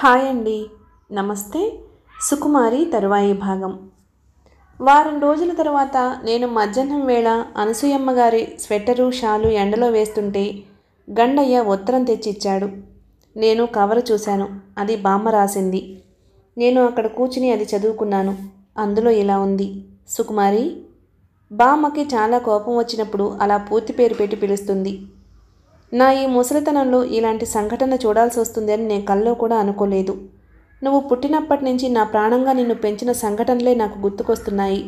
hi అండి నమస్తే సుకుమారి తరువాయి భాగం వారం రోజుల తర్వాత నేను మధ్యాహ్నం వేళ అనసూయమ్మ గారి స్వెట్టరు షాలు ఎండలో వేస్తుంటే గండయ్య ఉత్తరం తెచ్చిచ్చాడు నేను కవర్ చూశాను అది బామ్మ రాసింది నేను అక్కడ కూర్చుని అది చదువుకున్నాను అందులో ఇలా ఉంది సుకుమారి బామ్మకి చాలా కోపం వచ్చినప్పుడు అలా పూర్తి పేరు పెట్టి పిలుస్తుంది నా ఈ ముసలితనంలో ఇలాంటి సంఘటన చూడాల్సి వస్తుంది అని నేను కల్లో కూడా అనుకోలేదు నువ్వు పుట్టినప్పటి నుంచి నా ప్రాణంగా నిన్ను పెంచిన సంఘటనలే నాకు గుర్తుకొస్తున్నాయి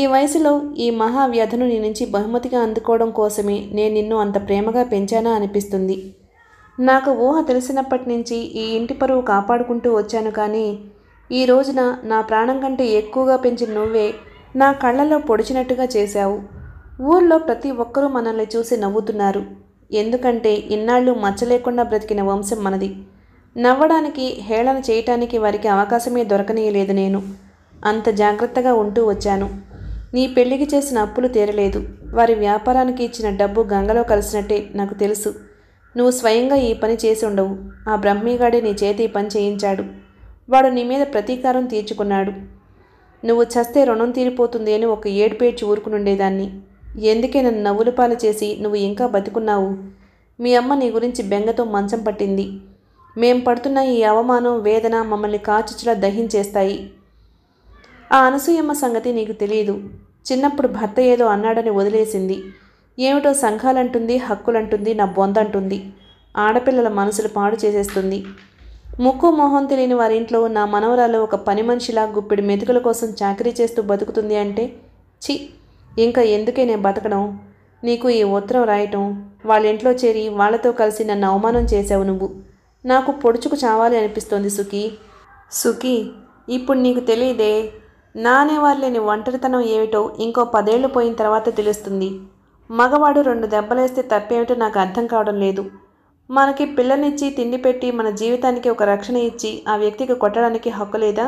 ఈ వయసులో ఈ మహావ్యధను నీ నుంచి బహుమతిగా అందుకోవడం కోసమే నేను నిన్ను అంత ప్రేమగా పెంచానా అనిపిస్తుంది నాకు ఊహ తెలిసినప్పటి నుంచి ఈ ఇంటి పరువు కాపాడుకుంటూ వచ్చాను కానీ ఈ రోజున నా ప్రాణం కంటే ఎక్కువగా పెంచిన నువ్వే నా కళ్ళలో పొడిచినట్టుగా చేశావు ఊర్లో ప్రతి ఒక్కరూ మనల్ని చూసి నవ్వుతున్నారు ఎందుకంటే ఇన్నాళ్ళు మచ్చలేకుండా బ్రతికిన వంశం మనది నవ్వడానికి హేళన చేయటానికి వారికి అవకాశమే దొరకనీయలేదు నేను అంత జాగ్రత్తగా ఉంటూ వచ్చాను నీ పెళ్లికి చేసిన అప్పులు తీరలేదు వారి వ్యాపారానికి ఇచ్చిన డబ్బు గంగలో కలిసినట్టే నాకు తెలుసు నువ్వు స్వయంగా ఈ పని చేసి ఉండవు ఆ బ్రహ్మీగాడే నీ చేతి పని చేయించాడు వాడు నీ మీద ప్రతీకారం తీర్చుకున్నాడు నువ్వు చస్తే రుణం తీరిపోతుంది అని ఒక ఏడుపేడ్చి ఊరుకునుండేదాన్ని ఎందుకే నన్ను నవ్వులపాలు చేసి నువ్వు ఇంకా బతుకున్నావు మీ అమ్మ నీ గురించి బెంగతో మంచం పట్టింది మేం పడుతున్న ఈ అవమానం వేదన మమ్మల్ని కాచుచులా దహించేస్తాయి ఆ అనసూయమ్మ సంగతి నీకు తెలియదు చిన్నప్పుడు భర్త ఏదో అన్నాడని వదిలేసింది ఏమిటో సంఘాలంటుంది హక్కులంటుంది నా బొందంటుంది ఆడపిల్లల మనసులు పాడు చేసేస్తుంది ముక్కు మొహం తెలియని వారింట్లో నా మనవరాలు ఒక పని మనిషిలా గుప్పిడి మెతుకుల కోసం చాకరీ చేస్తూ బతుకుతుంది అంటే చి ఇంకా ఎందుకే నేను బతకడం నీకు ఈ ఉత్తరం రాయటం వాళ్ళ ఇంట్లో చేరి వాళ్ళతో కలిసి నన్ను అవమానం చేశావు నువ్వు నాకు పొడుచుకు చావాలి అనిపిస్తోంది సుఖీ సుఖీ ఇప్పుడు నీకు తెలియదే నానేవారు లేని ఒంటరితనం ఏమిటో ఇంకో పదేళ్లు పోయిన తర్వాత తెలుస్తుంది మగవాడు రెండు దెబ్బలేస్తే తప్పేమిటో నాకు అర్థం కావడం లేదు మనకి పిల్లనిచ్చి తిండి పెట్టి మన జీవితానికి ఒక రక్షణ ఇచ్చి ఆ వ్యక్తికి కొట్టడానికి హక్కు లేదా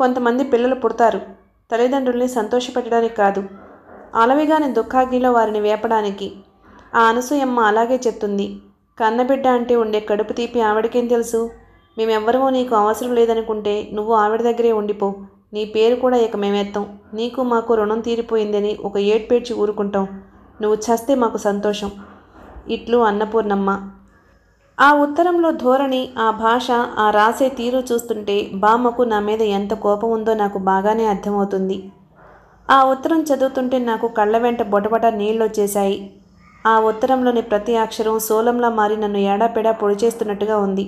కొంతమంది పిల్లలు పుడతారు తల్లిదండ్రుల్ని సంతోషపెట్టడానికి కాదు అలవిగాని దుఃఖాగ్నిలో వారిని వేపడానికి ఆ అనసూయమ్మ అలాగే చెప్తుంది కన్నబిడ్డ అంటే ఉండే కడుపు తీపి ఆవిడకేం తెలుసు మేమెవ్వరమో నీకు అవసరం లేదనుకుంటే నువ్వు ఆవిడ దగ్గరే ఉండిపో నీ పేరు కూడా ఇక మేమేత్తాం నీకు మాకు రుణం తీరిపోయిందని ఒక ఏడ్పేడ్చి ఊరుకుంటాం నువ్వు చస్తే మాకు సంతోషం ఇట్లు అన్నపూర్ణమ్మ ఆ ఉత్తరంలో ధోరణి ఆ భాష ఆ రాసే తీరు చూస్తుంటే బామ్మకు నా మీద ఎంత కోపం ఉందో నాకు బాగానే అర్థమవుతుంది ఆ ఉత్తరం చదువుతుంటే నాకు కళ్ళ వెంట బొటబొట నీళ్ళొచ్చేశాయి ఆ ఉత్తరంలోని ప్రతి అక్షరం సోలంలా మారి నన్ను ఏడాపెడా పొడి చేస్తున్నట్టుగా ఉంది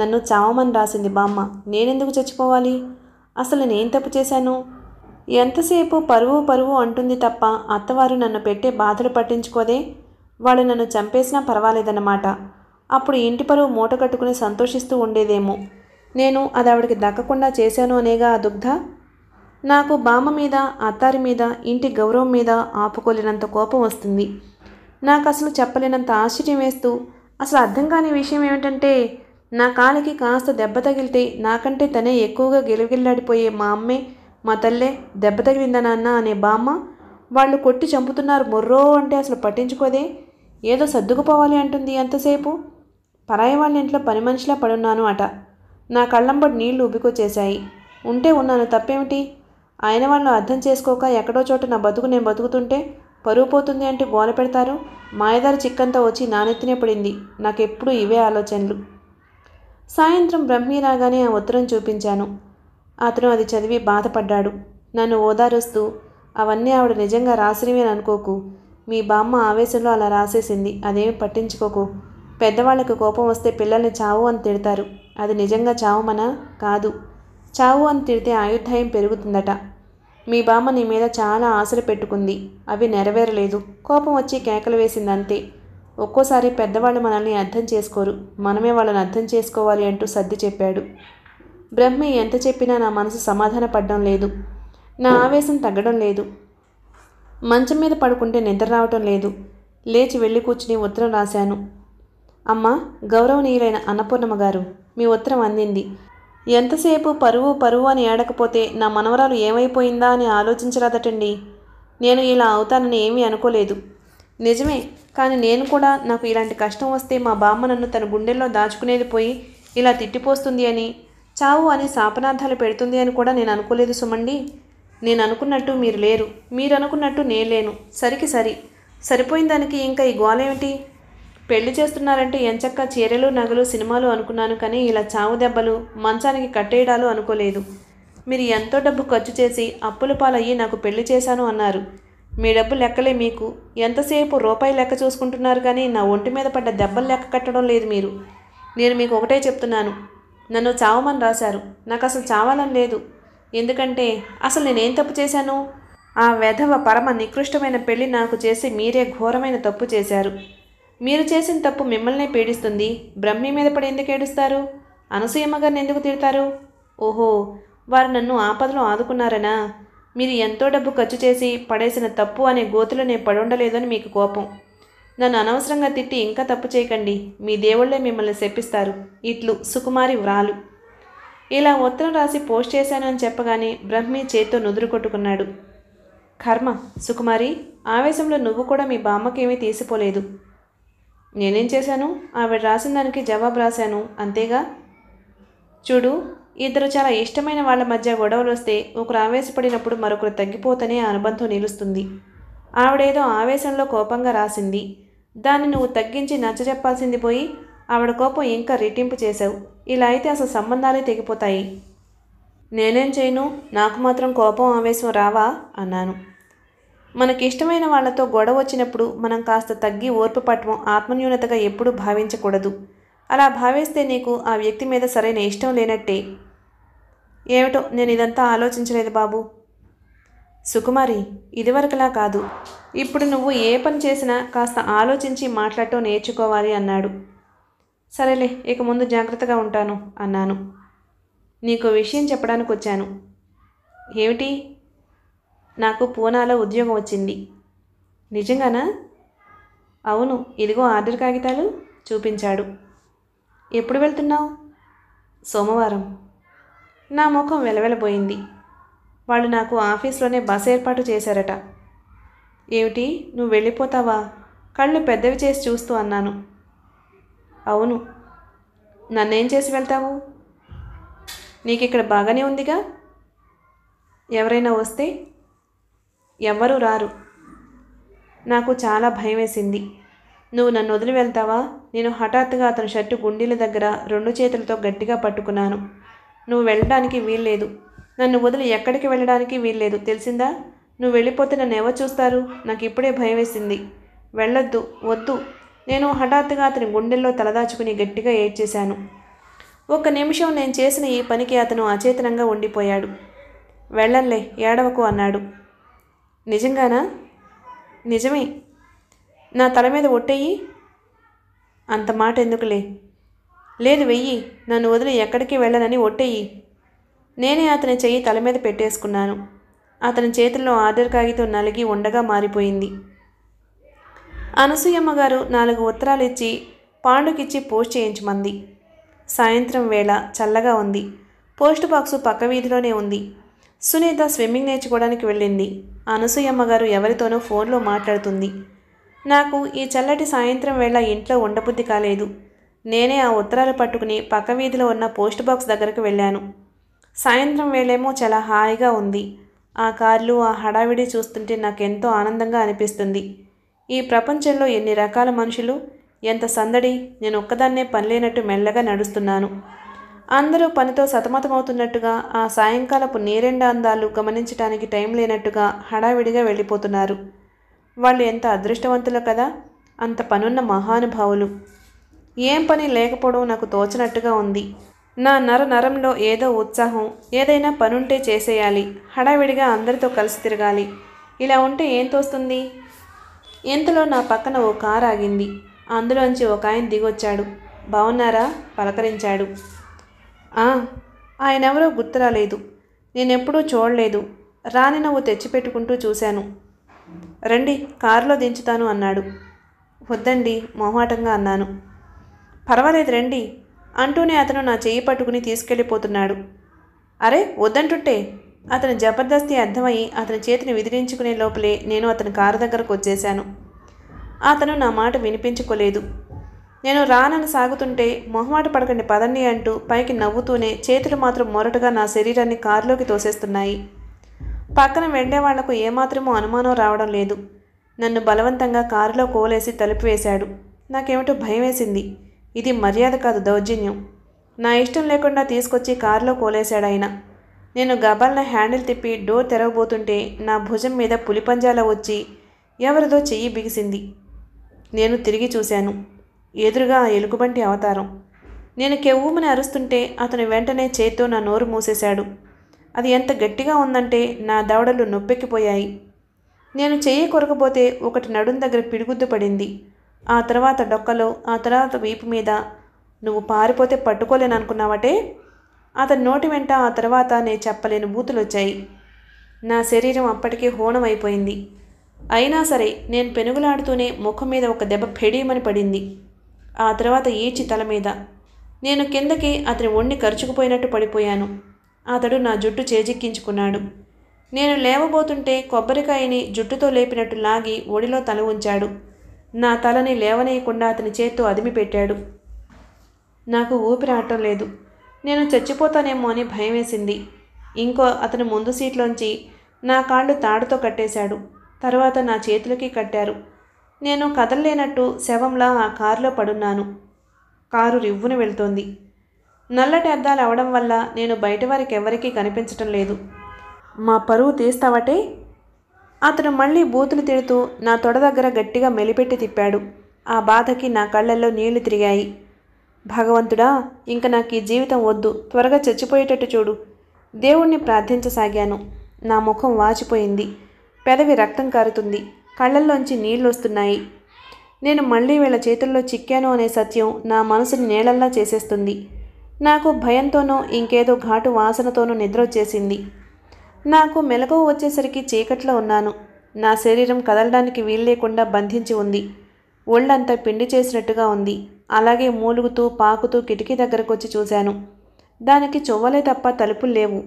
నన్ను చావమని రాసింది బామ్మ నేనెందుకు చచ్చిపోవాలి అసలు నేను తప్పు చేశాను ఎంతసేపు పరువు పరువు అంటుంది తప్ప అత్తవారు నన్ను పెట్టే బాధలు పట్టించుకోదే వాళ్ళు నన్ను చంపేసినా పర్వాలేదన్నమాట అప్పుడు ఇంటి పరువు మూట కట్టుకుని సంతోషిస్తూ ఉండేదేమో నేను అది ఆవిడకి దక్కకుండా చేశాను అనేగా దుగ్ధ నాకు బామ్మ మీద అత్తారి మీద ఇంటి గౌరవం మీద ఆపుకోలేనంత కోపం వస్తుంది నాకు అసలు చెప్పలేనంత ఆశ్చర్యం వేస్తూ అసలు అర్థం కాని విషయం ఏమిటంటే నా కాలికి కాస్త దెబ్బ తగిలితే నాకంటే తనే ఎక్కువగా గిలగిల్లాడిపోయే మా అమ్మే మా తల్లే దెబ్బ తగిలిందా నాన్న అనే బామ్మ వాళ్ళు కొట్టి చంపుతున్నారు మొర్రో అంటే అసలు పట్టించుకోదే ఏదో సర్దుకుపోవాలి అంటుంది ఎంతసేపు పరాయి వాళ్ళ ఇంట్లో పని మనిషిలా పడున్నాను అట నా కళ్ళంబడి నీళ్లు ఉబ్బికొచ్చేశాయి ఉంటే ఉన్నాను తప్పేమిటి ఆయన వాళ్ళు అర్థం చేసుకోక ఎక్కడో చోట నా బతుకు నేను బతుకుతుంటే పరువు పోతుంది అంటే గోల పెడతారు మాయదారి చిక్కంతా వచ్చి నానెత్తినే పడింది నాకెప్పుడు ఇవే ఆలోచనలు సాయంత్రం బ్రహ్మీ రాగానే ఆ ఉత్తరం చూపించాను అతను అది చదివి బాధపడ్డాడు నన్ను ఓదారుస్తూ అవన్నీ ఆవిడ నిజంగా రాసినవేననుకోకు మీ బామ్మ ఆవేశంలో అలా రాసేసింది అదేమి పట్టించుకోకు పెద్దవాళ్ళకు కోపం వస్తే పిల్లల్ని చావు అని తిడతారు అది నిజంగా చావుమనా కాదు చావు అని తిడితే ఆయుధాయం పెరుగుతుందట మీ బామ్మ నీ మీద చాలా ఆశలు పెట్టుకుంది అవి నెరవేరలేదు కోపం వచ్చి కేకలు వేసింది అంతే ఒక్కోసారి పెద్దవాళ్ళు మనల్ని అర్థం చేసుకోరు మనమే వాళ్ళని అర్థం చేసుకోవాలి అంటూ సర్ది చెప్పాడు బ్రహ్మి ఎంత చెప్పినా నా మనసు సమాధానపడడం లేదు నా ఆవేశం తగ్గడం లేదు మంచం మీద పడుకుంటే నిద్ర రావటం లేదు లేచి వెళ్ళి కూర్చుని ఉత్తరం రాశాను అమ్మ గౌరవనీయులైన అన్నపూర్ణమ్మ గారు మీ ఉత్తరం అందింది ఎంతసేపు పరువు పరువు అని ఏడకపోతే నా మనవరాలు ఏమైపోయిందా అని ఆలోచించరాదటండి నేను ఇలా అవుతానని ఏమీ అనుకోలేదు నిజమే కానీ నేను కూడా నాకు ఇలాంటి కష్టం వస్తే మా బామ్మ నన్ను తన గుండెల్లో దాచుకునేది పోయి ఇలా తిట్టిపోస్తుంది అని చావు అని శాపనార్థాలు పెడుతుంది అని కూడా నేను అనుకోలేదు సుమండి నేను అనుకున్నట్టు మీరు లేరు మీరు అనుకున్నట్టు నేను లేను సరికి సరి సరిపోయిన దానికి ఇంకా ఈ గోలేమిటి పెళ్లి చేస్తున్నారంటే ఎంచక్క చీరలు నగలు సినిమాలు అనుకున్నాను కానీ ఇలా చావు దెబ్బలు మంచానికి కట్టేయడాలు అనుకోలేదు మీరు ఎంతో డబ్బు ఖర్చు చేసి అప్పుల పాలయ్యి నాకు పెళ్లి చేశాను అన్నారు మీ డబ్బు లెక్కలే మీకు ఎంతసేపు రూపాయి లెక్క చూసుకుంటున్నారు కానీ నా ఒంటి మీద పడ్డ దెబ్బలు లెక్క కట్టడం లేదు మీరు నేను మీకు ఒకటే చెప్తున్నాను నన్ను చావమని రాశారు నాకు అసలు చావాలని లేదు ఎందుకంటే అసలు నేనేం తప్పు చేశాను ఆ వెధవ పరమ నికృష్టమైన పెళ్లి నాకు చేసి మీరే ఘోరమైన తప్పు చేశారు మీరు చేసిన తప్పు మిమ్మల్ని పీడిస్తుంది బ్రహ్మి మీద పడి ఎందుకు ఏడుస్తారు అనసూయమ్మ గారిని ఎందుకు తిడతారు ఓహో వారు నన్ను ఆపదలో ఆదుకున్నారనా మీరు ఎంతో డబ్బు ఖర్చు చేసి పడేసిన తప్పు అనే గోతులు నేను పడుండలేదని మీకు కోపం నన్ను అనవసరంగా తిట్టి ఇంకా తప్పు చేయకండి మీ దేవుళ్ళే మిమ్మల్ని శప్పిస్తారు ఇట్లు సుకుమారి వ్రాలు ఇలా ఉత్తరం రాసి పోస్ట్ చేశాను అని చెప్పగానే బ్రహ్మి చేత్తో నుదురు కొట్టుకున్నాడు కర్మ సుకుమారి ఆవేశంలో నువ్వు కూడా మీ బామ్మకేమీ తీసిపోలేదు నేనేం చేశాను ఆవిడ రాసిన దానికి జవాబు రాశాను అంతేగా చూడు ఇద్దరు చాలా ఇష్టమైన వాళ్ళ మధ్య గొడవలు వస్తే ఒకరు ఆవేశపడినప్పుడు మరొకరు తగ్గిపోతనే అనుబంధం నిలుస్తుంది ఆవిడేదో ఆవేశంలో కోపంగా రాసింది దాన్ని నువ్వు తగ్గించి నచ్చజెప్పాల్సింది పోయి ఆవిడ కోపం ఇంకా రెట్టింపు చేశావు ఇలా అయితే అసలు సంబంధాలే తెగిపోతాయి నేనేం చేయను నాకు మాత్రం కోపం ఆవేశం రావా అన్నాను మనకి ఇష్టమైన వాళ్లతో గొడవ వచ్చినప్పుడు మనం కాస్త తగ్గి ఓర్పు పట్టడం ఆత్మన్యూనతగా ఎప్పుడూ భావించకూడదు అలా భావిస్తే నీకు ఆ వ్యక్తి మీద సరైన ఇష్టం లేనట్టే ఏమిటో నేను ఇదంతా ఆలోచించలేదు బాబు సుకుమారి ఇదివరకులా కాదు ఇప్పుడు నువ్వు ఏ పని చేసినా కాస్త ఆలోచించి మాట్లాడటం నేర్చుకోవాలి అన్నాడు సరేలే ఇక ముందు జాగ్రత్తగా ఉంటాను అన్నాను నీకు విషయం చెప్పడానికి వచ్చాను ఏమిటి నాకు పూనాలో ఉద్యోగం వచ్చింది నిజంగానా అవును ఇదిగో ఆర్డర్ కాగితాలు చూపించాడు ఎప్పుడు వెళ్తున్నావు సోమవారం నా ముఖం వెలవెలబోయింది వాళ్ళు నాకు ఆఫీస్లోనే బస్ ఏర్పాటు చేశారట ఏమిటి నువ్వు వెళ్ళిపోతావా కళ్ళు పెద్దవి చేసి చూస్తూ అన్నాను అవును నన్నేం చేసి వెళ్తావు నీకు ఇక్కడ బాగానే ఉందిగా ఎవరైనా వస్తే ఎవరు రారు నాకు చాలా భయం వేసింది నువ్వు నన్ను వదిలి వెళ్తావా నేను హఠాత్తుగా అతని షర్టు గుండీల దగ్గర రెండు చేతులతో గట్టిగా పట్టుకున్నాను నువ్వు వెళ్ళడానికి వీల్లేదు నన్ను వదిలి ఎక్కడికి వెళ్ళడానికి వీల్లేదు తెలిసిందా నువ్వు వెళ్ళిపోతే నన్ను ఎవరు చూస్తారు నాకు ఇప్పుడే భయం వేసింది వెళ్ళొద్దు వద్దు నేను హఠాత్తుగా అతని గుండెల్లో తలదాచుకుని గట్టిగా ఏడ్చేశాను ఒక నిమిషం నేను చేసిన ఈ పనికి అతను అచేతనంగా ఉండిపోయాడు వెళ్ళంలే ఏడవకు అన్నాడు నిజంగానా నిజమే నా తల మీద ఒట్టేయి అంత మాట ఎందుకులే లేదు వెయ్యి నన్ను వదిలి ఎక్కడికి వెళ్ళనని ఒట్టేయి నేనే అతని చెయ్యి తల మీద పెట్టేసుకున్నాను అతని చేతిలో ఆర్డర్ కాగితం నలిగి ఉండగా మారిపోయింది అనసూయమ్మ గారు నాలుగు ఉత్తరాలు ఇచ్చి పాండుకిచ్చి పోస్ట్ చేయించమంది సాయంత్రం వేళ చల్లగా ఉంది పోస్ట్ బాక్సు పక్క వీధిలోనే ఉంది సునీత స్విమ్మింగ్ నేర్చుకోవడానికి వెళ్ళింది అనసూయమ్మ గారు ఎవరితోనో ఫోన్లో మాట్లాడుతుంది నాకు ఈ చల్లటి సాయంత్రం వేళ ఇంట్లో ఉండబుద్ధి కాలేదు నేనే ఆ ఉత్తరాలు పట్టుకుని పక్క వీధిలో ఉన్న పోస్ట్ బాక్స్ దగ్గరకు వెళ్ళాను సాయంత్రం వేళేమో చాలా హాయిగా ఉంది ఆ కార్లు ఆ హడావిడి చూస్తుంటే నాకెంతో ఆనందంగా అనిపిస్తుంది ఈ ప్రపంచంలో ఎన్ని రకాల మనుషులు ఎంత సందడి నేను ఒక్కదాన్నే పనిలేనట్టు మెల్లగా నడుస్తున్నాను అందరూ పనితో సతమతమవుతున్నట్టుగా ఆ సాయంకాలపు నేరెండ అందాలు గమనించడానికి టైం లేనట్టుగా హడావిడిగా వెళ్ళిపోతున్నారు వాళ్ళు ఎంత అదృష్టవంతులు కదా అంత పనున్న మహానుభావులు ఏం పని లేకపోవడం నాకు తోచినట్టుగా ఉంది నా నర నరంలో ఏదో ఉత్సాహం ఏదైనా పనుంటే చేసేయాలి హడావిడిగా అందరితో కలిసి తిరగాలి ఇలా ఉంటే ఏం తోస్తుంది ఇంతలో నా పక్కన ఓ కారు ఆగింది అందులోంచి ఒక ఆయన దిగొచ్చాడు బాగున్నారా పలకరించాడు ఆయన ఎవరో గుర్తురాలేదు నేనెప్పుడూ చూడలేదు రాని నువ్వు తెచ్చిపెట్టుకుంటూ చూశాను రండి కారులో దించుతాను అన్నాడు వద్దండి మొహమాటంగా అన్నాను పర్వాలేదు రండి అంటూనే అతను నా చేయి పట్టుకుని తీసుకెళ్ళిపోతున్నాడు అరే వద్దంటుంటే అతను జబర్దస్తి అర్థమయ్యి అతని చేతిని విదిలించుకునే లోపలే నేను అతని కారు దగ్గరకు వచ్చేశాను అతను నా మాట వినిపించుకోలేదు నేను రానని సాగుతుంటే మొహమాట పడకండి పదండి అంటూ పైకి నవ్వుతూనే చేతులు మాత్రం మొరటుగా నా శరీరాన్ని కారులోకి తోసేస్తున్నాయి పక్కన వెండే వాళ్లకు ఏమాత్రమో అనుమానం రావడం లేదు నన్ను బలవంతంగా కారులో కోలేసి తలుపు నాకేమిటో భయం వేసింది ఇది మర్యాద కాదు దౌర్జన్యం నా ఇష్టం లేకుండా తీసుకొచ్చి కారులో కోలేశాడు ఆయన నేను గబాల్న హ్యాండిల్ తిప్పి డోర్ తెరవబోతుంటే నా భుజం మీద పులిపంజాల వచ్చి ఎవరిదో చెయ్యి బిగిసింది నేను తిరిగి చూశాను ఎదురుగా ఎలుగుబంటి అవతారం నేను కెవ్వుమని అరుస్తుంటే అతను వెంటనే చేత్తో నా నోరు మూసేశాడు అది ఎంత గట్టిగా ఉందంటే నా దవడలు నొప్పెక్కిపోయాయి నేను చెయ్యి కొరకపోతే ఒకటి నడుం దగ్గర పిడుగుద్దు పడింది ఆ తర్వాత డొక్కలో ఆ తర్వాత వీపు మీద నువ్వు పారిపోతే పట్టుకోలేననుకున్నావటే అతని నోటి వెంట ఆ తర్వాత నేను చెప్పలేని బూతులు వచ్చాయి నా శరీరం అప్పటికే హోణం అయిపోయింది అయినా సరే నేను పెనుగులాడుతూనే ముఖం మీద ఒక దెబ్బ పెడియమని పడింది ఆ తర్వాత ఏచి తల మీద నేను కిందకి అతని ఒండి కరుచుకుపోయినట్టు పడిపోయాను అతడు నా జుట్టు చేజిక్కించుకున్నాడు నేను లేవబోతుంటే కొబ్బరికాయని జుట్టుతో లేపినట్టు లాగి ఒడిలో తల ఉంచాడు నా తలని లేవనేయకుండా అతని చేత్తో అదిమి పెట్టాడు నాకు ఊపిరాటం లేదు నేను చచ్చిపోతానేమో అని భయం వేసింది ఇంకో అతను ముందు సీట్లోంచి నా కాళ్ళు తాడుతో కట్టేశాడు తర్వాత నా చేతులకి కట్టారు నేను కదలలేనట్టు శవంలా ఆ కారులో పడున్నాను కారు రివ్వును వెళ్తోంది నల్లటి అద్దాలు అవడం వల్ల నేను బయట వారికి ఎవరికీ కనిపించటం లేదు మా పరువు తీస్తావటే అతను మళ్ళీ బూతులు తిడుతూ నా తొడ దగ్గర గట్టిగా మెలిపెట్టి తిప్పాడు ఆ బాధకి నా కళ్ళల్లో నీళ్లు తిరిగాయి భగవంతుడా ఇంక నాకు ఈ జీవితం వద్దు త్వరగా చచ్చిపోయేటట్టు చూడు దేవుణ్ణి ప్రార్థించసాగాను నా ముఖం వాచిపోయింది పెదవి రక్తం కారుతుంది కళ్ళల్లోంచి వస్తున్నాయి నేను మళ్ళీ వీళ్ళ చేతుల్లో చిక్కాను అనే సత్యం నా మనసుని నేలల్లా చేసేస్తుంది నాకు భయంతోనో ఇంకేదో ఘాటు వాసనతోనో నిద్ర వచ్చేసింది నాకు మెలకువ వచ్చేసరికి చీకట్లో ఉన్నాను నా శరీరం కదలడానికి వీల్లేకుండా బంధించి ఉంది ఒళ్ళంతా పిండి చేసినట్టుగా ఉంది అలాగే మూలుగుతూ పాకుతూ కిటికీ దగ్గరకు వచ్చి చూశాను దానికి చువ్వలే తప్ప తలుపులు లేవు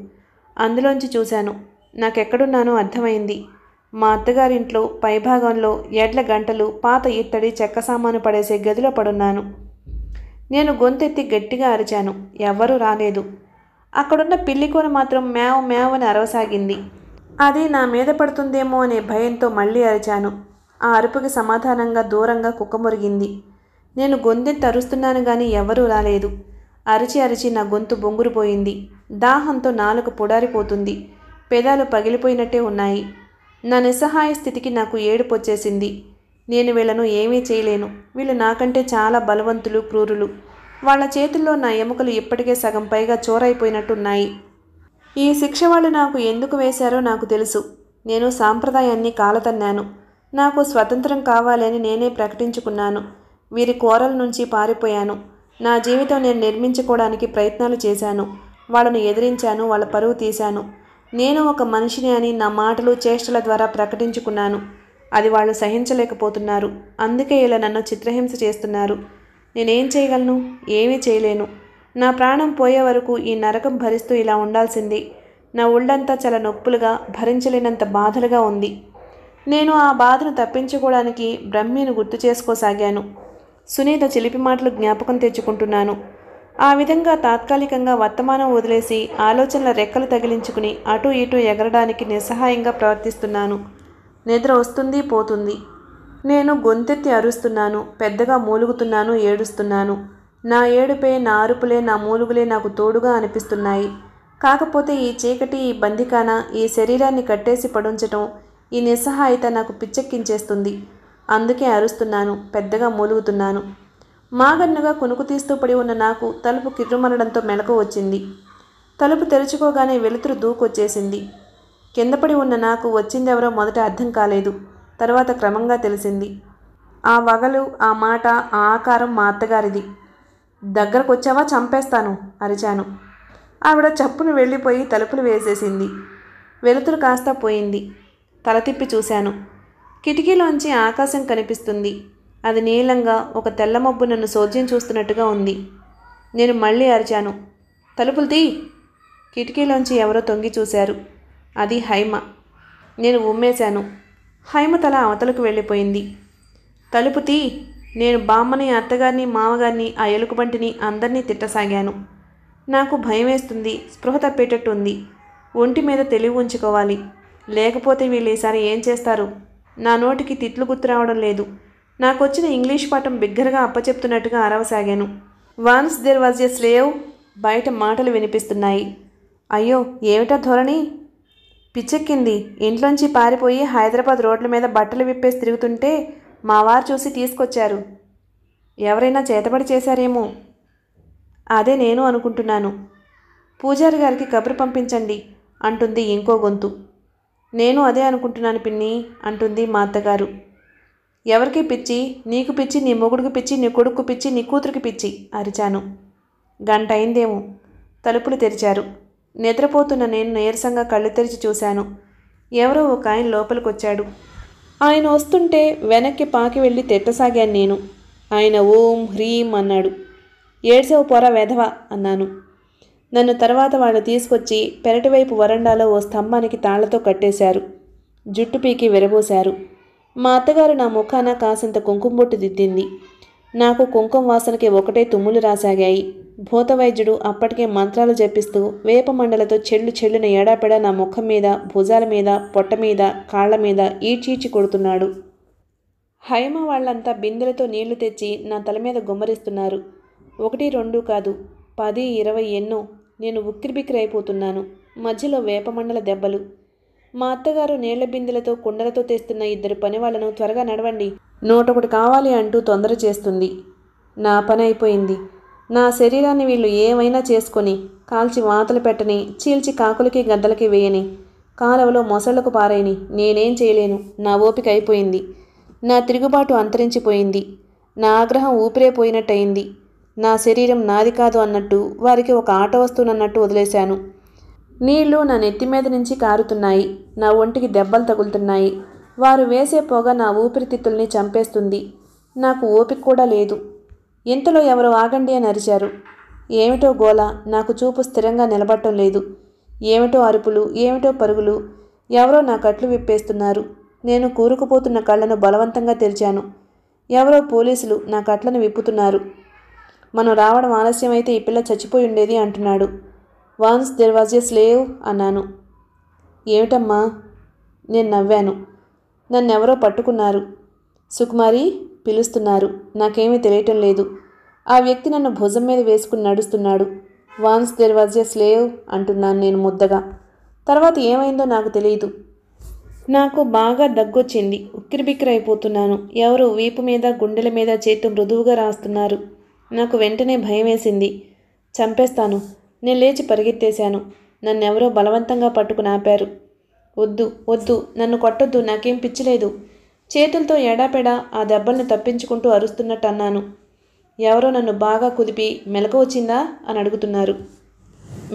అందులోంచి చూశాను నాకెక్కడున్నానో అర్థమైంది మా అత్తగారింట్లో పైభాగంలో ఎడ్ల గంటలు పాత ఇత్తడి చెక్క సామాను పడేసే గదిలో పడున్నాను నేను గొంతెత్తి గట్టిగా అరిచాను ఎవ్వరూ రాలేదు అక్కడున్న పిల్లికోన మాత్రం మ్యావ్ మ్యావ్ అని అరవసాగింది అది నా మీద పడుతుందేమో అనే భయంతో మళ్ళీ అరిచాను ఆ అరుపుకి సమాధానంగా దూరంగా కుక్క మురిగింది నేను గొంతె తరుస్తున్నాను గాని ఎవరూ రాలేదు అరిచి అరిచి నా గొంతు బొంగురుపోయింది దాహంతో నాలుక పొడారిపోతుంది పెదాలు పగిలిపోయినట్టే ఉన్నాయి నా నిస్సహాయ స్థితికి నాకు ఏడుపొచ్చేసింది నేను వీళ్ళను ఏమీ చేయలేను వీళ్ళు నాకంటే చాలా బలవంతులు క్రూరులు వాళ్ళ చేతుల్లో నా ఎముకలు ఇప్పటికే సగం పైగా చోరైపోయినట్టున్నాయి ఈ శిక్ష వాళ్ళు నాకు ఎందుకు వేశారో నాకు తెలుసు నేను సాంప్రదాయాన్ని కాలతన్నాను నాకు స్వతంత్రం కావాలని నేనే ప్రకటించుకున్నాను వీరి కోరల నుంచి పారిపోయాను నా జీవితం నేను నిర్మించుకోవడానికి ప్రయత్నాలు చేశాను వాళ్ళను ఎదిరించాను వాళ్ళ పరువు తీశాను నేను ఒక మనిషిని అని నా మాటలు చేష్టల ద్వారా ప్రకటించుకున్నాను అది వాళ్ళు సహించలేకపోతున్నారు అందుకే ఇలా నన్ను చిత్రహింస చేస్తున్నారు నేనేం చేయగలను ఏమీ చేయలేను నా ప్రాణం పోయే వరకు ఈ నరకం భరిస్తూ ఇలా ఉండాల్సింది నా ఒళ్ళంతా చాలా నొప్పులుగా భరించలేనంత బాధలుగా ఉంది నేను ఆ బాధను తప్పించుకోవడానికి బ్రహ్మిని గుర్తు చేసుకోసాగాను సునీత చిలిపి మాటలు జ్ఞాపకం తెచ్చుకుంటున్నాను ఆ విధంగా తాత్కాలికంగా వర్తమానం వదిలేసి ఆలోచనల రెక్కలు తగిలించుకుని అటు ఇటు ఎగరడానికి నిస్సహాయంగా ప్రవర్తిస్తున్నాను నిద్ర వస్తుంది పోతుంది నేను గొంతెత్తి అరుస్తున్నాను పెద్దగా మూలుగుతున్నాను ఏడుస్తున్నాను నా ఏడుపే నా అరుపులే నా మూలుగులే నాకు తోడుగా అనిపిస్తున్నాయి కాకపోతే ఈ చీకటి ఈ బందికాన ఈ శరీరాన్ని కట్టేసి పడుంచటం ఈ నిస్సహాయత నాకు పిచ్చెక్కించేస్తుంది అందుకే అరుస్తున్నాను పెద్దగా మూలుగుతున్నాను మాగన్నుగా కొనుకు తీస్తూ పడి ఉన్న నాకు తలుపు కిర్రుమనడంతో మెలకు వచ్చింది తలుపు తెరుచుకోగానే వెలుతురు దూకొచ్చేసింది కింద పడి ఉన్న నాకు వచ్చిందెవరో మొదట అర్థం కాలేదు తర్వాత క్రమంగా తెలిసింది ఆ వగలు ఆ మాట ఆ ఆకారం మా అత్తగారిది దగ్గరకొచ్చావా చంపేస్తాను అరిచాను ఆవిడ చప్పును వెళ్ళిపోయి తలుపులు వేసేసింది వెలుతురు కాస్త పోయింది తల తిప్పి చూశాను కిటికీలోంచి ఆకాశం కనిపిస్తుంది అది నీలంగా ఒక తెల్ల మబ్బు నన్ను సోద్యం చూస్తున్నట్టుగా ఉంది నేను మళ్ళీ అరిచాను తలుపులు తీ కిటికీలోంచి ఎవరో తొంగి చూశారు అది హైమ నేను ఉమ్మేశాను హైమ తల అవతలకు వెళ్ళిపోయింది తలుపు తీ నేను బామ్మని అత్తగారిని మామగారిని ఆ ఎలుకబంటిని అందరినీ తిట్టసాగాను నాకు భయం వేస్తుంది స్పృహ ఉంది ఒంటి మీద తెలివి ఉంచుకోవాలి లేకపోతే వీళ్ళు ఈసారి ఏం చేస్తారు నా నోటికి తిట్లు గుర్తురావడం లేదు నాకొచ్చిన ఇంగ్లీష్ పాఠం బిగ్గరగా అప్పచెప్తున్నట్టుగా ఆరవసాగాను once there was a slave బయట మాటలు వినిపిస్తున్నాయి అయ్యో ఏమిటా ధోరణి పిచ్చెక్కింది ఇంట్లోంచి పారిపోయి హైదరాబాద్ రోడ్ల మీద బట్టలు విప్పేసి తిరుగుతుంటే మా వారు చూసి తీసుకొచ్చారు ఎవరైనా చేతబడి చేశారేమో అదే నేను అనుకుంటున్నాను పూజారి గారికి కబురు పంపించండి అంటుంది ఇంకో గొంతు నేను అదే అనుకుంటున్నాను పిన్ని అంటుంది మా అత్తగారు ఎవరికి పిచ్చి నీకు పిచ్చి నీ మొగుడుకు పిచ్చి నీ కొడుకు పిచ్చి నీ కూతురికి పిచ్చి అరిచాను గంట అయిందేమో తలుపులు తెరిచారు నిద్రపోతున్న నేను నీరసంగా కళ్ళు తెరిచి చూశాను ఎవరో ఒక ఆయన లోపలికొచ్చాడు ఆయన వస్తుంటే వెనక్కి పాకి వెళ్ళి తిట్టసాగాను నేను ఆయన ఓం హ్రీం అన్నాడు ఏడ్సవు పోరా వెధవ అన్నాను నన్ను తర్వాత వాళ్ళు తీసుకొచ్చి పెరటివైపు వరండాలో ఓ స్తంభానికి తాళ్లతో కట్టేశారు జుట్టు పీకి విరబోశారు మా అత్తగారు నా ముఖాన కాసింత కుంకుమ దిద్దింది నాకు కుంకుమ వాసనకి ఒకటే తుమ్ములు రాసాగాయి భూతవైద్యుడు అప్పటికే మంత్రాలు జపిస్తూ వేపమండలతో చెల్లు చెల్లున ఏడాపెడా నా ముఖం మీద భుజాల మీద పొట్ట మీద కాళ్ల మీద ఈడ్చీడ్చి కొడుతున్నాడు హైమ వాళ్ళంతా బిందెలతో నీళ్లు తెచ్చి నా తల మీద గుమ్మరిస్తున్నారు ఒకటి రెండు కాదు పది ఇరవై ఎన్నో నేను అయిపోతున్నాను మధ్యలో వేపమండల దెబ్బలు మా అత్తగారు నీళ్ల బిందెలతో కుండలతో తెస్తున్న ఇద్దరు పనివాళ్లను త్వరగా నడవండి నోటొకటి కావాలి అంటూ తొందర చేస్తుంది నా పని అయిపోయింది నా శరీరాన్ని వీళ్ళు ఏమైనా చేసుకొని కాల్చి వాతలు పెట్టని చీల్చి కాకులకి గద్దలకి వేయని కాలువలో మొసళ్లకు పారేయని నేనేం చేయలేను నా ఓపిక అయిపోయింది నా తిరుగుబాటు అంతరించిపోయింది నా ఆగ్రహం ఊపిరే పోయినట్టయింది నా శరీరం నాది కాదు అన్నట్టు వారికి ఒక ఆట వస్తువునన్నట్టు వదిలేశాను నీళ్లు నా నెత్తి మీద నుంచి కారుతున్నాయి నా ఒంటికి దెబ్బలు తగులుతున్నాయి వారు వేసే పొగ నా ఊపిరితిత్తుల్ని చంపేస్తుంది నాకు ఓపిక కూడా లేదు ఇంతలో ఎవరు ఆగండి అని అరిచారు ఏమిటో గోల నాకు చూపు స్థిరంగా నిలబడటం లేదు ఏమిటో అరుపులు ఏమిటో పరుగులు ఎవరో నా కట్లు విప్పేస్తున్నారు నేను కూరుకుపోతున్న కళ్ళను బలవంతంగా తెరిచాను ఎవరో పోలీసులు నా కట్లను విప్పుతున్నారు మనం రావడం ఆలస్యమైతే ఈ పిల్ల చచ్చిపోయి ఉండేది అంటున్నాడు once there was a slave అన్నాను ఏమిటమ్మా నేను నవ్వాను నన్నెవరో పట్టుకున్నారు సుకుమారి పిలుస్తున్నారు నాకేమీ తెలియటం లేదు ఆ వ్యక్తి నన్ను భుజం మీద వేసుకుని నడుస్తున్నాడు once there was a slave అంటున్నాను నేను ముద్దగా తర్వాత ఏమైందో నాకు తెలియదు నాకు బాగా దగ్గొచ్చింది ఉక్కిరిబిక్కిరైపోతున్నాను ఎవరు వీపు మీద గుండెల మీద చేతు మృదువుగా రాస్తున్నారు నాకు వెంటనే భయం వేసింది చంపేస్తాను నేను లేచి పరిగెత్తేశాను నన్నెవరో బలవంతంగా పట్టుకుని ఆపారు వద్దు వద్దు నన్ను కొట్టొద్దు నాకేం పిచ్చిలేదు చేతులతో ఎడాపెడా ఆ దెబ్బల్ని తప్పించుకుంటూ అరుస్తున్నట్టు అన్నాను ఎవరో నన్ను బాగా కుదిపి మెలకు వచ్చిందా అని అడుగుతున్నారు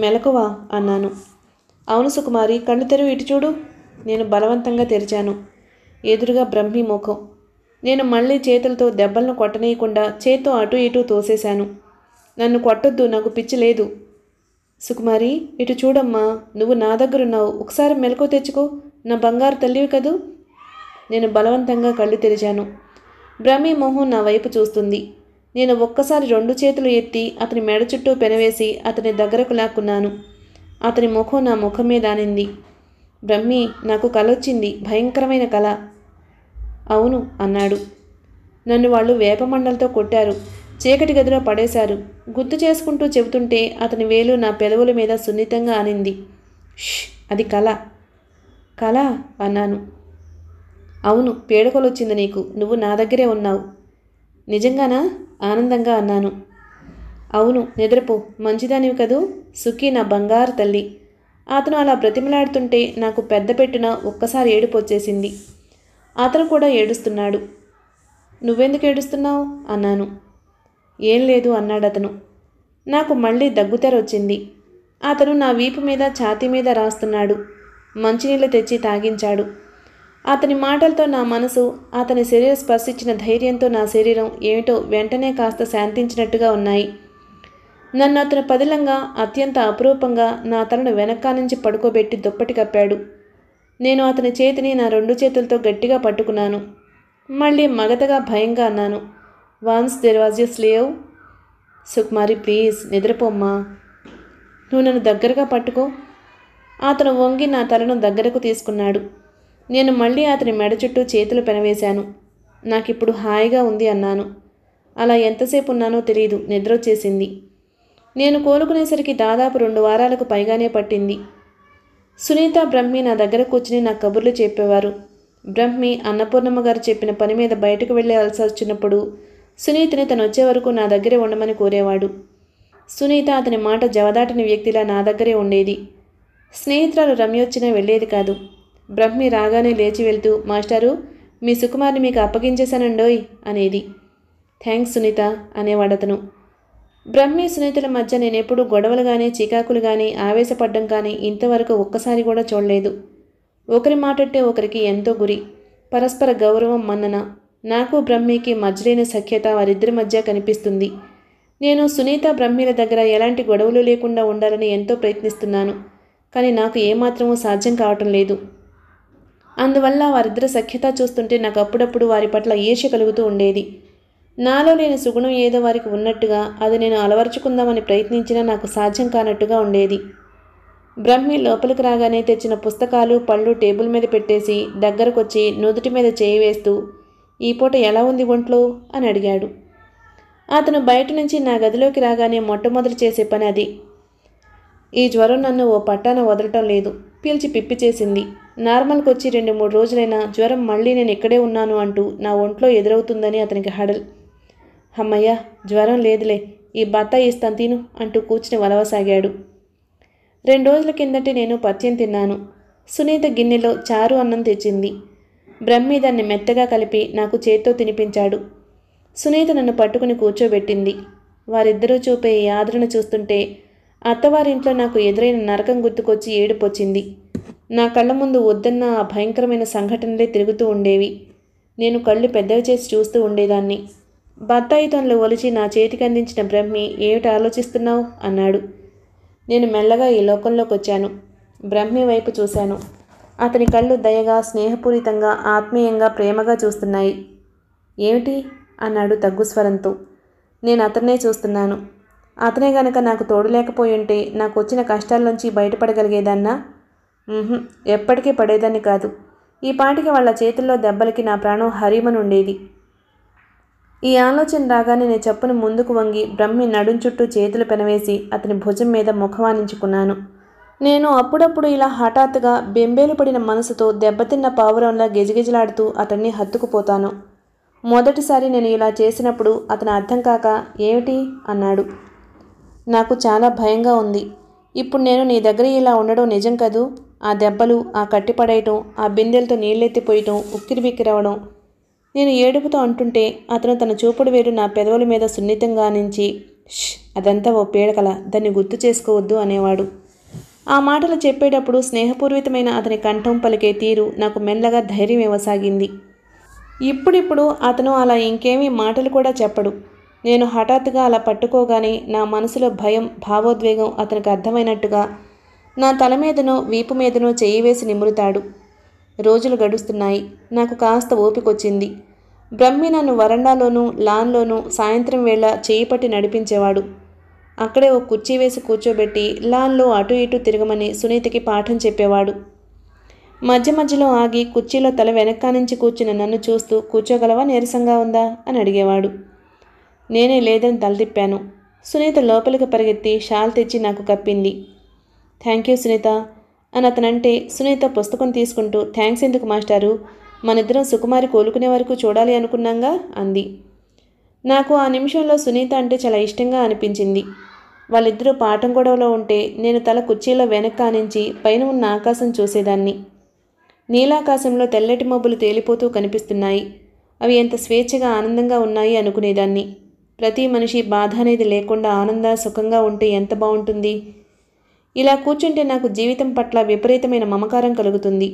మెలకువా అన్నాను అవును సుకుమారి కళ్ళు తెరువు ఇటు చూడు నేను బలవంతంగా తెరిచాను ఎదురుగా బ్రహ్మీ ముఖం నేను మళ్ళీ చేతులతో దెబ్బలను కొట్టనీయకుండా చేత్తో అటు ఇటు తోసేశాను నన్ను కొట్టొద్దు నాకు పిచ్చి లేదు సుకుమారి ఇటు చూడమ్మా నువ్వు నా దగ్గర ఉన్నావు ఒకసారి మెలకు తెచ్చుకో నా బంగారు తల్లివి కదూ నేను బలవంతంగా కళ్ళు తెరిచాను బ్రహ్మీ మోహన్ నా వైపు చూస్తుంది నేను ఒక్కసారి రెండు చేతులు ఎత్తి అతని మెడ చుట్టూ పెనవేసి అతని దగ్గరకు లాక్కున్నాను అతని ముఖం నా ముఖం మీద ఆనింది బ్రహ్మి నాకు కలొచ్చింది భయంకరమైన కళ అవును అన్నాడు నన్ను వాళ్ళు వేపమండలతో కొట్టారు చీకటి గదిలో పడేశారు గుర్తు చేసుకుంటూ చెబుతుంటే అతని వేలు నా పెదవుల మీద సున్నితంగా ఆనింది ష్ అది కళ కళ అన్నాను అవును పేడకొలొచ్చింది నీకు నువ్వు నా దగ్గరే ఉన్నావు నిజంగానా ఆనందంగా అన్నాను అవును నిద్రపో మంచిదానివి కదూ సుఖి నా బంగారు తల్లి అతను అలా బ్రతిమలాడుతుంటే నాకు పెద్ద పెట్టున ఒక్కసారి ఏడుపు వచ్చేసింది అతను కూడా ఏడుస్తున్నాడు నువ్వెందుకు ఏడుస్తున్నావు అన్నాను ఏం లేదు అన్నాడు అతను నాకు మళ్ళీ వచ్చింది అతను నా వీపు మీద ఛాతీ మీద రాస్తున్నాడు మంచినీళ్ళు తెచ్చి తాగించాడు అతని మాటలతో నా మనసు అతని శరీర స్పర్శించిన ధైర్యంతో నా శరీరం ఏమిటో వెంటనే కాస్త శాంతించినట్టుగా ఉన్నాయి నన్ను అతను పదిలంగా అత్యంత అపురూపంగా నా తలను వెనక్కా నుంచి పడుకోబెట్టి దుప్పటి కప్పాడు నేను అతని చేతిని నా రెండు చేతులతో గట్టిగా పట్టుకున్నాను మళ్ళీ మగతగా భయంగా అన్నాను once there was a slave Sukumari please నిద్రపోమ్మా నువ్వు నన్ను దగ్గరగా పట్టుకో అతను వంగి నా తలను దగ్గరకు తీసుకున్నాడు నేను మళ్ళీ అతని మెడ చుట్టూ చేతులు పెనవేశాను నాకిప్పుడు హాయిగా ఉంది అన్నాను అలా ఎంతసేపు ఉన్నానో తెలియదు నిద్ర వచ్చేసింది నేను కోలుకునేసరికి దాదాపు రెండు వారాలకు పైగానే పట్టింది సునీత బ్రహ్మి నా దగ్గర కూర్చుని నా కబుర్లు చెప్పేవారు బ్రహ్మి అన్నపూర్ణమ్మ గారు చెప్పిన పని మీద బయటకు వెళ్ళాల్సి వచ్చినప్పుడు సునీతని తను వచ్చే వరకు నా దగ్గరే ఉండమని కోరేవాడు సునీత అతని మాట జవదాటని వ్యక్తిలా నా దగ్గరే ఉండేది స్నేహితురాలు రమ్య వచ్చినా వెళ్ళేది కాదు బ్రహ్మి రాగానే లేచి వెళ్తూ మాస్టారు మీ సుకుమార్ని మీకు అప్పగించేశానండోయ్ అనేది థ్యాంక్స్ సునీత అనేవాడతను బ్రహ్మి సునీతుల మధ్య నేనెప్పుడు గొడవలు కానీ చికాకులు కానీ ఆవేశపడ్డం కానీ ఇంతవరకు ఒక్కసారి కూడా చూడలేదు ఒకరి మాటట్టే ఒకరికి ఎంతో గురి పరస్పర గౌరవం మన్నన నాకు బ్రహ్మికి మధ్యలేని సఖ్యత వారిద్దరి మధ్య కనిపిస్తుంది నేను సునీత బ్రహ్మీల దగ్గర ఎలాంటి గొడవలు లేకుండా ఉండాలని ఎంతో ప్రయత్నిస్తున్నాను కానీ నాకు ఏమాత్రమూ సాధ్యం కావటం లేదు అందువల్ల వారిద్దరి సఖ్యత చూస్తుంటే నాకు అప్పుడప్పుడు వారి పట్ల ఈర్ష్య కలుగుతూ ఉండేది నాలో లేని సుగుణం ఏదో వారికి ఉన్నట్టుగా అది నేను అలవర్చుకుందామని ప్రయత్నించినా నాకు సాధ్యం కానట్టుగా ఉండేది బ్రహ్మి లోపలికి రాగానే తెచ్చిన పుస్తకాలు పళ్ళు టేబుల్ మీద పెట్టేసి దగ్గరకొచ్చి నుదుటి మీద చేయి వేస్తూ ఈ పూట ఎలా ఉంది ఒంట్లో అని అడిగాడు అతను బయట నుంచి నా గదిలోకి రాగానే మొట్టమొదటి చేసే పని అది ఈ జ్వరం నన్ను ఓ పట్టాన వదలటం లేదు పీల్చి పిప్పి చేసింది నార్మల్కి వచ్చి రెండు మూడు రోజులైనా జ్వరం మళ్ళీ నేను ఇక్కడే ఉన్నాను అంటూ నా ఒంట్లో ఎదురవుతుందని అతనికి హడల్ అమ్మయ్య జ్వరం లేదులే ఈ బత్తాయి ఇస్తాను తిను అంటూ కూర్చుని వలవసాగాడు రెండు రోజుల కిందటి నేను పత్యం తిన్నాను సునీత గిన్నెలో చారు అన్నం తెచ్చింది బ్రహ్మి దాన్ని మెత్తగా కలిపి నాకు చేత్తో తినిపించాడు సునీత నన్ను పట్టుకుని కూర్చోబెట్టింది వారిద్దరూ చూపే ఈ ఆదరణ చూస్తుంటే అత్తవారింట్లో నాకు ఎదురైన నరకం గుర్తుకొచ్చి ఏడుపొచ్చింది నా కళ్ళ ముందు వద్దన్న ఆ భయంకరమైన సంఘటనలే తిరుగుతూ ఉండేవి నేను కళ్ళు పెద్దవి చేసి చూస్తూ ఉండేదాన్ని బత్తాయి తనలు ఒలిచి నా చేతికి అందించిన బ్రహ్మి ఏమిటి ఆలోచిస్తున్నావు అన్నాడు నేను మెల్లగా ఈ లోకంలోకి వచ్చాను బ్రహ్మి వైపు చూశాను అతని కళ్ళు దయగా స్నేహపూరితంగా ఆత్మీయంగా ప్రేమగా చూస్తున్నాయి ఏమిటి అన్నాడు తగ్గుస్వరంతో నేను అతన్నే చూస్తున్నాను అతనే గనక నాకు తోడు ఉంటే నాకు వచ్చిన నుంచి బయటపడగలిగేదన్నా ఎప్పటికీ పడేదాన్ని కాదు ఈ పాటికి వాళ్ళ చేతుల్లో దెబ్బలకి నా ప్రాణం హరిమనుండేది ఈ ఆలోచన రాగానే నేను చెప్పును ముందుకు వంగి బ్రహ్మి నడుం చుట్టూ చేతులు పెనవేసి అతని భుజం మీద ముఖవానించుకున్నాను నేను అప్పుడప్పుడు ఇలా హఠాత్తుగా బెంబేలు పడిన మనసుతో దెబ్బతిన్న పావురంలా గెజిగెజలాడుతూ అతన్ని హత్తుకుపోతాను మొదటిసారి నేను ఇలా చేసినప్పుడు అతను అర్థం కాక ఏమిటి అన్నాడు నాకు చాలా భయంగా ఉంది ఇప్పుడు నేను నీ దగ్గర ఇలా ఉండడం నిజం కదూ ఆ దెబ్బలు ఆ కట్టిపడేయటం ఆ బిందెలతో నీళ్ళెత్తిపోయటం బిక్కిరవడం నేను ఏడుపుతో అంటుంటే అతను తన చూపుడు వేరు నా పెదవుల మీద సున్నితంగా నించి ష్ అదంతా ఓ పీడకల దాన్ని గుర్తు చేసుకోవద్దు అనేవాడు ఆ మాటలు చెప్పేటప్పుడు స్నేహపూర్వితమైన అతని కంఠం పలికే తీరు నాకు మెల్లగా ధైర్యం ఇవ్వసాగింది ఇప్పుడిప్పుడు అతను అలా ఇంకేమీ మాటలు కూడా చెప్పడు నేను హఠాత్తుగా అలా పట్టుకోగానే నా మనసులో భయం భావోద్వేగం అతనికి అర్థమైనట్టుగా నా తల మీదనో వీపు మీదనో చేయి వేసి నిమురుతాడు రోజులు గడుస్తున్నాయి నాకు కాస్త ఓపికొచ్చింది బ్రహ్మి నన్ను వరండాలోనూ లాన్లోనూ సాయంత్రం వేళ చేయిపట్టి నడిపించేవాడు అక్కడే ఓ కుర్చీ వేసి కూర్చోబెట్టి లాన్లో అటు ఇటు తిరగమని సునీతకి పాఠం చెప్పేవాడు మధ్య మధ్యలో ఆగి కుర్చీలో తల వెనక్కా నుంచి కూర్చున్న నన్ను చూస్తూ కూర్చోగలవా నీరసంగా ఉందా అని అడిగేవాడు నేనే లేదని తలతిప్పాను సునీత లోపలికి పరిగెత్తి షాల్ తెచ్చి నాకు కప్పింది థ్యాంక్ యూ సునీత అని అతనంటే సునీత పుస్తకం తీసుకుంటూ థ్యాంక్స్ ఎందుకు మాస్టారు మనిద్దరం సుకుమారి కోలుకునే వరకు చూడాలి అనుకున్నాగా అంది నాకు ఆ నిమిషంలో సునీత అంటే చాలా ఇష్టంగా అనిపించింది వాళ్ళిద్దరూ పాఠం గొడవలో ఉంటే నేను తల కుర్చీలో వెనక్కానించి పైన ఉన్న ఆకాశం చూసేదాన్ని నీలాకాశంలో తెల్లటి మబ్బులు తేలిపోతూ కనిపిస్తున్నాయి అవి ఎంత స్వేచ్ఛగా ఆనందంగా ఉన్నాయి అనుకునేదాన్ని ప్రతి మనిషి బాధ అనేది లేకుండా ఆనంద సుఖంగా ఉంటే ఎంత బాగుంటుంది ఇలా కూర్చుంటే నాకు జీవితం పట్ల విపరీతమైన మమకారం కలుగుతుంది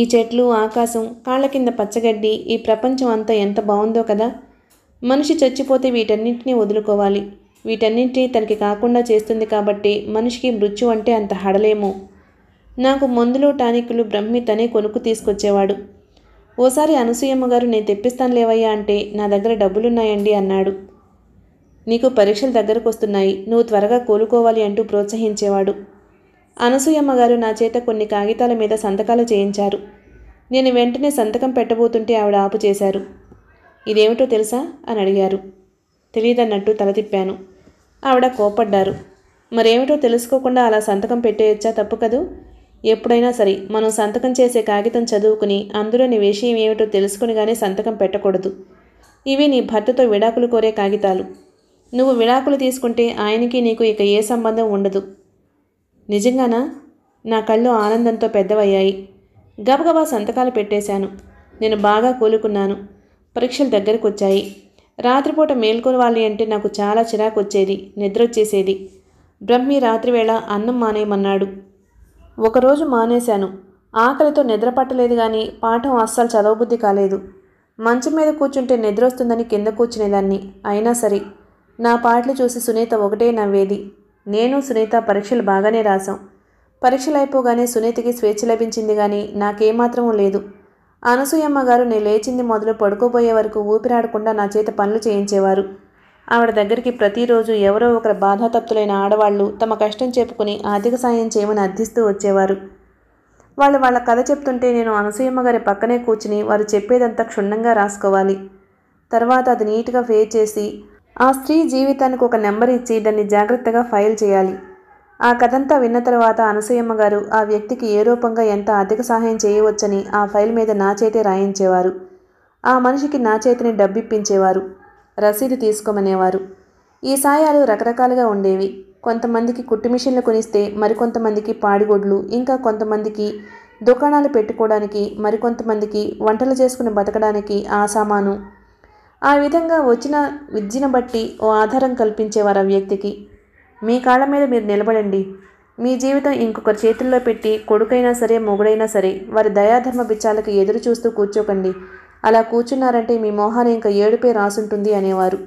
ఈ చెట్లు ఆకాశం కాళ్ళ కింద పచ్చగడ్డి ఈ ప్రపంచం అంతా ఎంత బాగుందో కదా మనిషి చచ్చిపోతే వీటన్నింటినీ వదులుకోవాలి వీటన్నింటినీ తనకి కాకుండా చేస్తుంది కాబట్టి మనిషికి మృత్యు అంటే అంత హడలేము నాకు మందులు టానిక్లు బ్రహ్మి తనే కొనుక్కు తీసుకొచ్చేవాడు ఓసారి అనసూయమ్మ గారు నేను తెప్పిస్తాను లేవయ్యా అంటే నా దగ్గర డబ్బులున్నాయండి అన్నాడు నీకు పరీక్షలు దగ్గరకు వస్తున్నాయి నువ్వు త్వరగా కోలుకోవాలి అంటూ ప్రోత్సహించేవాడు అనసూయమ్మ గారు నా చేత కొన్ని కాగితాల మీద సంతకాలు చేయించారు నేను వెంటనే సంతకం పెట్టబోతుంటే ఆవిడ ఆపు చేశారు ఇదేమిటో తెలుసా అని అడిగారు తెలియదన్నట్టు తల తిప్పాను ఆవిడ కోపడ్డారు మరేమిటో తెలుసుకోకుండా అలా సంతకం పెట్టేయచ్చా తప్పు కదూ ఎప్పుడైనా సరే మనం సంతకం చేసే కాగితం చదువుకుని అందులోని విషయం ఏమిటో తెలుసుకునిగానే సంతకం పెట్టకూడదు ఇవి నీ భర్తతో విడాకులు కోరే కాగితాలు నువ్వు విడాకులు తీసుకుంటే ఆయనకి నీకు ఇక ఏ సంబంధం ఉండదు నిజంగానా నా కళ్ళు ఆనందంతో పెద్దవయ్యాయి గబగబా సంతకాలు పెట్టేశాను నేను బాగా కూలుకున్నాను పరీక్షలు దగ్గరకు వచ్చాయి రాత్రిపూట మేల్కొనవాలి అంటే నాకు చాలా చిరాకు వచ్చేది నిద్రొచ్చేసేది బ్రహ్మి రాత్రివేళ అన్నం మానేయమన్నాడు ఒకరోజు మానేశాను ఆకలితో నిద్ర పట్టలేదు కానీ పాఠం అస్సలు చదవబుద్ధి కాలేదు మంచం మీద కూర్చుంటే నిద్ర వస్తుందని కింద కూర్చునేదాన్ని అయినా సరే నా పాటలు చూసి సునీత ఒకటే నవ్వేది నేను సునీత పరీక్షలు బాగానే రాశాం పరీక్షలు అయిపోగానే సునీతకి స్వేచ్ఛ లభించింది కానీ నాకేమాత్రము లేదు అనసూయమ్మ గారు నేను లేచింది మొదలు పడుకోబోయే వరకు ఊపిరాడకుండా నా చేత పనులు చేయించేవారు ఆవిడ దగ్గరికి ప్రతిరోజు ఎవరో ఒకరు బాధాతప్తులైన ఆడవాళ్ళు తమ కష్టం చెప్పుకుని ఆర్థిక సాయం చేయమని అర్థిస్తూ వచ్చేవారు వాళ్ళు వాళ్ళ కథ చెప్తుంటే నేను అనసూయమ్మ గారి పక్కనే కూర్చుని వారు చెప్పేదంతా క్షుణ్ణంగా రాసుకోవాలి తర్వాత అది నీట్గా ఫేర్ చేసి ఆ స్త్రీ జీవితానికి ఒక నెంబర్ ఇచ్చి దాన్ని జాగ్రత్తగా ఫైల్ చేయాలి ఆ కథంతా విన్న తర్వాత అనసూయమ్మ గారు ఆ వ్యక్తికి ఏ రూపంగా ఎంత ఆర్థిక సహాయం చేయవచ్చని ఆ ఫైల్ మీద నా చేతే రాయించేవారు ఆ మనిషికి నా చేతిని డబ్బిప్పించేవారు రసీదు తీసుకోమనేవారు ఈ సాయాలు రకరకాలుగా ఉండేవి కొంతమందికి కుట్టు మిషన్లు కొనిస్తే మరికొంతమందికి పాడిగొడ్లు ఇంకా కొంతమందికి దుకాణాలు పెట్టుకోవడానికి మరికొంతమందికి వంటలు చేసుకుని బతకడానికి ఆ సామాను ఆ విధంగా వచ్చిన విద్యను బట్టి ఓ ఆధారం కల్పించేవారు ఆ వ్యక్తికి మీ కాళ్ళ మీద మీరు నిలబడండి మీ జీవితం ఇంకొకరి చేతుల్లో పెట్టి కొడుకైనా సరే మొగుడైనా సరే వారి దయాధర్మ బిచ్చాలకు ఎదురు చూస్తూ కూర్చోకండి అలా కూర్చున్నారంటే మీ మోహాన్ని ఇంకా ఏడుపే రాసుంటుంది అనేవారు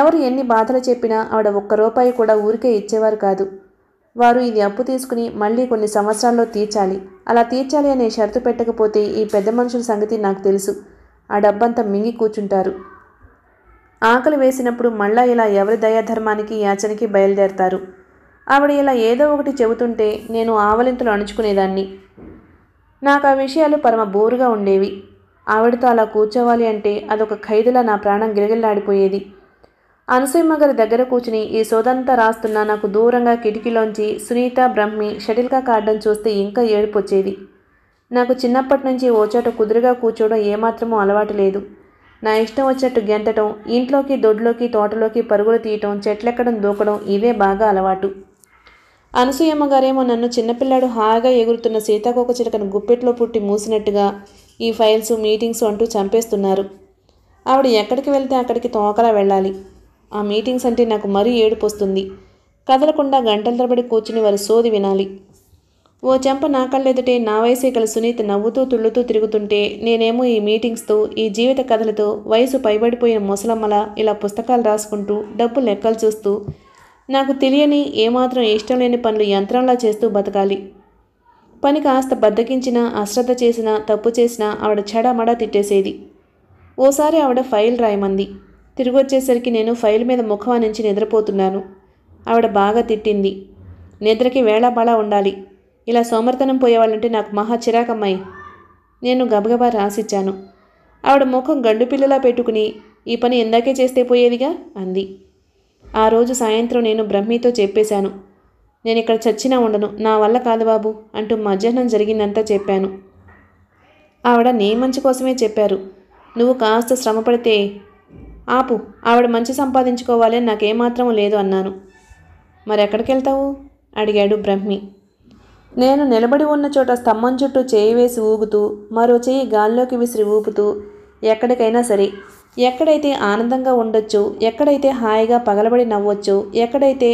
ఎవరు ఎన్ని బాధలు చెప్పినా ఆవిడ ఒక్క రూపాయి కూడా ఊరికే ఇచ్చేవారు కాదు వారు ఇది అప్పు తీసుకుని మళ్ళీ కొన్ని సంవత్సరాల్లో తీర్చాలి అలా తీర్చాలి అనే షరతు పెట్టకపోతే ఈ పెద్ద మనుషుల సంగతి నాకు తెలుసు ఆ డబ్బంతా మింగి కూర్చుంటారు ఆకలి వేసినప్పుడు మళ్ళా ఇలా ఎవరి దయాధర్మానికి యాచనకి బయలుదేరతారు ఆవిడ ఇలా ఏదో ఒకటి చెబుతుంటే నేను ఆవలింతలు అణుచుకునేదాన్ని నాకు ఆ విషయాలు పరమ బోరుగా ఉండేవి ఆవిడతో అలా కూర్చోవాలి అంటే అదొక ఖైదులా నా ప్రాణం గిరగిల్లాడిపోయేది అనసూయమ్మ గారి దగ్గర కూర్చుని ఈ సోదంతా రాస్తున్న నాకు దూరంగా కిటికీలోంచి సునీత బ్రహ్మి షటిల్కా కాడడం చూస్తే ఇంకా ఏడుపొచ్చేది నాకు చిన్నప్పటి నుంచి ఓ చోట కుదురుగా కూర్చోవడం ఏమాత్రమూ అలవాటు లేదు నా ఇష్టం వచ్చినట్టు గెంతటం ఇంట్లోకి దొడ్లోకి తోటలోకి పరుగులు తీయటం చెట్లెక్కడం దూకడం ఇవే బాగా అలవాటు అనసూయమ్మ గారేమో నన్ను చిన్నపిల్లాడు హాయిగా ఎగురుతున్న సీతాకోక చిలకను గుప్పెట్లో పుట్టి మూసినట్టుగా ఈ ఫైల్స్ మీటింగ్స్ అంటూ చంపేస్తున్నారు ఆవిడ ఎక్కడికి వెళ్తే అక్కడికి తోకలా వెళ్ళాలి ఆ మీటింగ్స్ అంటే నాకు మరీ ఏడుపు వస్తుంది కదలకుండా గంటల తరబడి కూర్చుని వారి సోది వినాలి ఓ చెంప నా కళ్ళెదుటే నా వయసే గల సునీత్ నవ్వుతూ తుళ్ళుతూ తిరుగుతుంటే నేనేమో ఈ మీటింగ్స్తో ఈ జీవిత కథలతో వయసు పైబడిపోయిన ముసలమ్మల ఇలా పుస్తకాలు రాసుకుంటూ డబ్బు లెక్కలు చూస్తూ నాకు తెలియని ఏమాత్రం ఇష్టం లేని పనులు యంత్రంలా చేస్తూ బతకాలి పని కాస్త బద్దకించినా అశ్రద్ధ చేసినా తప్పు చేసినా ఆవిడ చెడమడా తిట్టేసేది ఓసారి ఆవిడ ఫైల్ రాయమంది తిరిగి వచ్చేసరికి నేను ఫైల్ మీద ముఖం నుంచి నిద్రపోతున్నాను ఆవిడ బాగా తిట్టింది నిద్రకి వేళాబళ ఉండాలి ఇలా సోమర్తనం పోయేవాళ్ళంటే నాకు మహా చిరాకమ్మాయి నేను గబగబా రాసిచ్చాను ఆవిడ ముఖం గండు పిల్లలా పెట్టుకుని ఈ పని ఎందాకే చేస్తే పోయేదిగా అంది ఆ రోజు సాయంత్రం నేను బ్రహ్మితో చెప్పేశాను నేను ఇక్కడ చచ్చినా ఉండను నా వల్ల కాదు బాబు అంటూ మధ్యాహ్నం జరిగిందంతా చెప్పాను ఆవిడ నీ మంచి కోసమే చెప్పారు నువ్వు కాస్త శ్రమపడితే ఆపు ఆవిడ మంచి సంపాదించుకోవాలని నాకేమాత్రం లేదు అన్నాను మరి ఎక్కడికి వెళ్తావు అడిగాడు బ్రహ్మి నేను నిలబడి ఉన్న చోట స్తంభం చుట్టూ చేయి వేసి ఊగుతూ మరో చేయి గాల్లోకి విసిరి ఊపుతూ ఎక్కడికైనా సరే ఎక్కడైతే ఆనందంగా ఉండొచ్చు ఎక్కడైతే హాయిగా పగలబడి నవ్వొచ్చు ఎక్కడైతే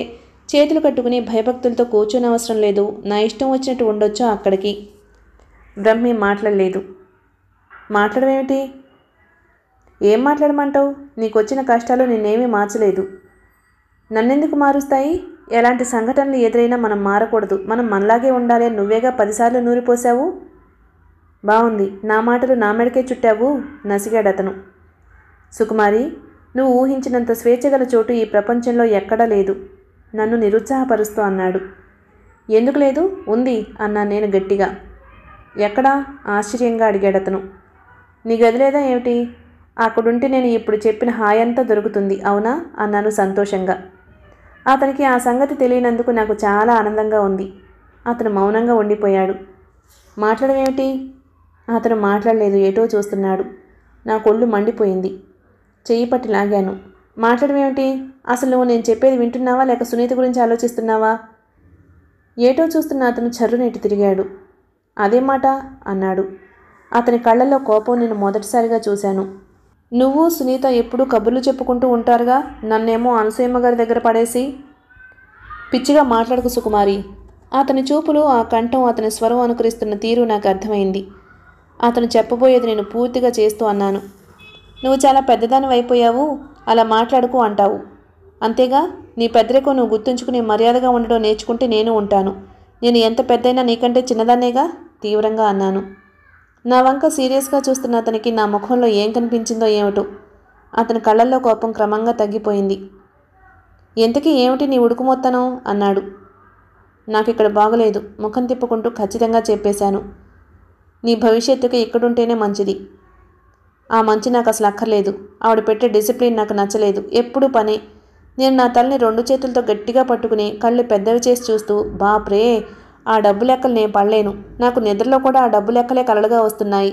చేతులు కట్టుకుని భయభక్తులతో కూర్చోనవసరం లేదు నా ఇష్టం వచ్చినట్టు ఉండొచ్చు అక్కడికి బ్రహ్మి మాట్లాడలేదు మాట్లాడమేమిటి ఏం మాట్లాడమంటావు నీకు వచ్చిన కష్టాలు నిన్నేమీ మార్చలేదు నన్నెందుకు మారుస్తాయి ఎలాంటి సంఘటనలు ఎదురైనా మనం మారకూడదు మనం మనలాగే ఉండాలి నువ్వేగా పదిసార్లు నూరిపోసావు బాగుంది నా మాటలు నా మెడకే చుట్టావు నసిగాడతను సుకుమారి నువ్వు ఊహించినంత స్వేచ్ఛగల చోటు ఈ ప్రపంచంలో ఎక్కడా లేదు నన్ను నిరుత్సాహపరుస్తూ అన్నాడు ఎందుకు లేదు ఉంది అన్నా నేను గట్టిగా ఎక్కడా ఆశ్చర్యంగా అడిగాడతను నీ గది లేదా ఏమిటి అక్కడుంటే నేను ఇప్పుడు చెప్పిన హాయంతా దొరుకుతుంది అవునా అన్నాను సంతోషంగా అతనికి ఆ సంగతి తెలియనందుకు నాకు చాలా ఆనందంగా ఉంది అతను మౌనంగా ఉండిపోయాడు మాట్లాడమేమిటి అతను మాట్లాడలేదు ఏటో చూస్తున్నాడు నా కొళ్ళు మండిపోయింది చెయ్యి పట్టి లాగాను మాట్లాడమేమిటి అసలు నువ్వు నేను చెప్పేది వింటున్నావా లేక సునీత గురించి ఆలోచిస్తున్నావా ఏటో చూస్తున్న అతను చర్రునెట్టు తిరిగాడు అదే మాట అన్నాడు అతని కళ్ళల్లో కోపం నేను మొదటిసారిగా చూశాను నువ్వు సునీత ఎప్పుడు కబుర్లు చెప్పుకుంటూ ఉంటారుగా నన్నేమో అనసూయమ్మ గారి దగ్గర పడేసి పిచ్చిగా మాట్లాడుకు సుకుమారి అతని చూపులు ఆ కంఠం అతని స్వరం అనుకరిస్తున్న తీరు నాకు అర్థమైంది అతను చెప్పబోయేది నేను పూర్తిగా చేస్తూ అన్నాను నువ్వు చాలా పెద్దదాని అయిపోయావు అలా మాట్లాడుకు అంటావు అంతేగా నీ పెద్దరికో నువ్వు గుర్తుంచుకుని మర్యాదగా ఉండడం నేర్చుకుంటే నేను ఉంటాను నేను ఎంత పెద్దయినా నీకంటే చిన్నదాన్నేగా తీవ్రంగా అన్నాను నా వంక సీరియస్గా చూస్తున్న అతనికి నా ముఖంలో ఏం కనిపించిందో ఏమిటో అతని కళ్ళల్లో కోపం క్రమంగా తగ్గిపోయింది ఎంతకీ ఏమిటి నీ ఉడుకుమొత్తనం అన్నాడు నాకు ఇక్కడ బాగలేదు ముఖం తిప్పుకుంటూ ఖచ్చితంగా చెప్పేశాను నీ భవిష్యత్తుకి ఇక్కడుంటేనే మంచిది ఆ మంచి నాకు అసలు అక్కర్లేదు ఆవిడ పెట్టే డిసిప్లిన్ నాకు నచ్చలేదు ఎప్పుడూ పనే నేను నా తలని రెండు చేతులతో గట్టిగా పట్టుకుని కళ్ళు పెద్దవి చేసి చూస్తూ బాప్రే ఆ డబ్బు లెక్కలు నేను పడలేను నాకు నిద్రలో కూడా ఆ డబ్బు లెక్కలే కలలుగా వస్తున్నాయి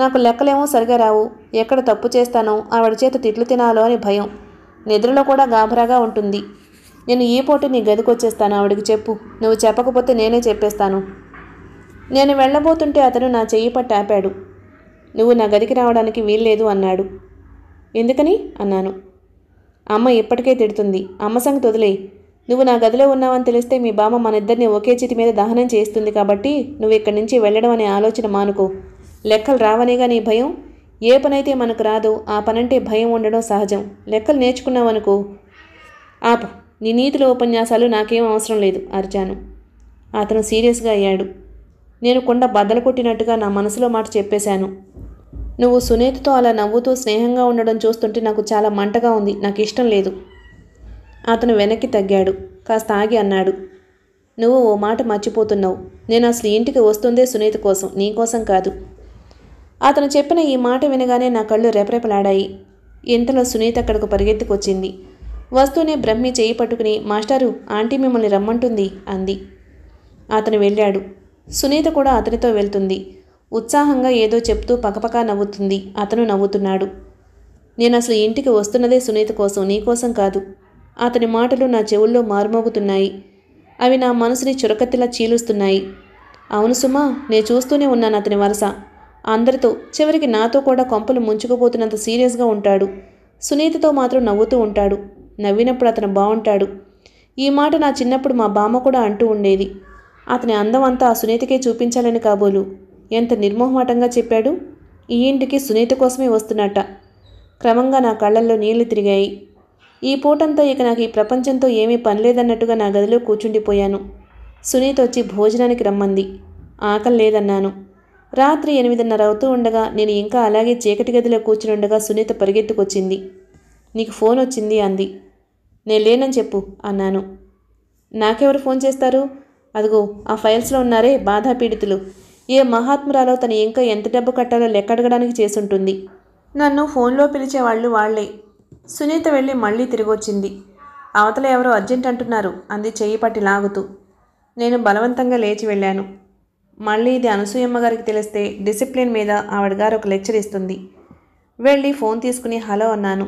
నాకు లెక్కలేమో సరిగా రావు ఎక్కడ తప్పు చేస్తానో ఆవిడ చేత తిట్లు తినాలో అని భయం నిద్రలో కూడా గాభరాగా ఉంటుంది నేను ఈ పూట నీ గదికొచ్చేస్తాను ఆవిడికి చెప్పు నువ్వు చెప్పకపోతే నేనే చెప్పేస్తాను నేను వెళ్ళబోతుంటే అతను నా చెయ్యి పట్టి ఆపాడు నువ్వు నా గదికి రావడానికి వీల్లేదు అన్నాడు ఎందుకని అన్నాను అమ్మ ఇప్పటికే తిడుతుంది అమ్మ సంగతి వదిలే నువ్వు నా గదిలో ఉన్నావని తెలిస్తే మీ బామ్మ మనిద్దరిని ఒకే చితి మీద దహనం చేస్తుంది కాబట్టి నువ్వు ఇక్కడి నుంచి వెళ్ళడం అనే ఆలోచన మానుకో లెక్కలు రావనేగా నీ భయం ఏ పనైతే మనకు రాదో ఆ పనంటే భయం ఉండడం సహజం లెక్కలు నేర్చుకున్నావనుకో ఆపు నీ నీతుల ఉపన్యాసాలు నాకేం అవసరం లేదు అరిచాను అతను సీరియస్గా అయ్యాడు నేను కొండ బద్దలు కొట్టినట్టుగా నా మనసులో మాట చెప్పేశాను నువ్వు సునీతతో అలా నవ్వుతూ స్నేహంగా ఉండడం చూస్తుంటే నాకు చాలా మంటగా ఉంది నాకు ఇష్టం లేదు అతను వెనక్కి తగ్గాడు కాస్త ఆగి అన్నాడు నువ్వు ఓ మాట మర్చిపోతున్నావు నేను అసలు ఇంటికి వస్తుందే సునీత కోసం నీకోసం కాదు అతను చెప్పిన ఈ మాట వినగానే నా కళ్ళు రెపరెపలాడాయి ఇంతలో సునీత అక్కడకు పరిగెత్తుకొచ్చింది వస్తూనే బ్రహ్మి చేయి పట్టుకుని మాస్టారు ఆంటీ మిమ్మల్ని రమ్మంటుంది అంది అతను వెళ్ళాడు సునీత కూడా అతనితో వెళ్తుంది ఉత్సాహంగా ఏదో చెప్తూ పకపకా నవ్వుతుంది అతను నవ్వుతున్నాడు నేను అసలు ఇంటికి వస్తున్నదే సునీత కోసం నీకోసం కాదు అతని మాటలు నా చెవుల్లో మారుమోగుతున్నాయి అవి నా మనసుని చురకత్తిలా చీలుస్తున్నాయి అవును సుమా నేను చూస్తూనే ఉన్నాను అతని వరస అందరితో చివరికి నాతో కూడా కొంపలు ముంచుకుపోతున్నంత సీరియస్గా ఉంటాడు సునీతతో మాత్రం నవ్వుతూ ఉంటాడు నవ్వినప్పుడు అతను బాగుంటాడు ఈ మాట నా చిన్నప్పుడు మా బామ్మ కూడా అంటూ ఉండేది అతని అందం అంతా ఆ సునీతకే చూపించాలని కాబోలు ఎంత నిర్మోహమాటంగా చెప్పాడు ఈ ఇంటికి సునీత కోసమే వస్తున్నట్ట క్రమంగా నా కళ్ళల్లో నీళ్లు తిరిగాయి ఈ పూటంతో ఇక నాకు ఈ ప్రపంచంతో ఏమీ పనిలేదన్నట్టుగా నా గదిలో కూర్చుండిపోయాను సునీత వచ్చి భోజనానికి రమ్మంది ఆకలి లేదన్నాను రాత్రి ఎనిమిదిన్నర అవుతూ ఉండగా నేను ఇంకా అలాగే చీకటి గదిలో కూర్చుని ఉండగా సునీత పరిగెత్తుకొచ్చింది నీకు ఫోన్ వచ్చింది అంది నేను లేనని చెప్పు అన్నాను నాకెవరు ఫోన్ చేస్తారు అదిగో ఆ ఫైల్స్లో ఉన్నారే బాధాపీడితులు ఏ మహాత్మురాలో తను ఇంకా ఎంత డబ్బు కట్టాలో లెక్కడగడానికి చేసుంటుంది నన్ను ఫోన్లో పిలిచే వాళ్ళు వాళ్లే సునీత వెళ్ళి మళ్ళీ తిరిగి వచ్చింది అవతల ఎవరో అర్జెంట్ అంటున్నారు అంది చెయ్యి పట్టి లాగుతూ నేను బలవంతంగా లేచి వెళ్ళాను మళ్ళీ ఇది అనసూయమ్మ గారికి తెలిస్తే డిసిప్లిన్ మీద ఆవిడ గారు ఒక లెక్చర్ ఇస్తుంది వెళ్ళి ఫోన్ తీసుకుని హలో అన్నాను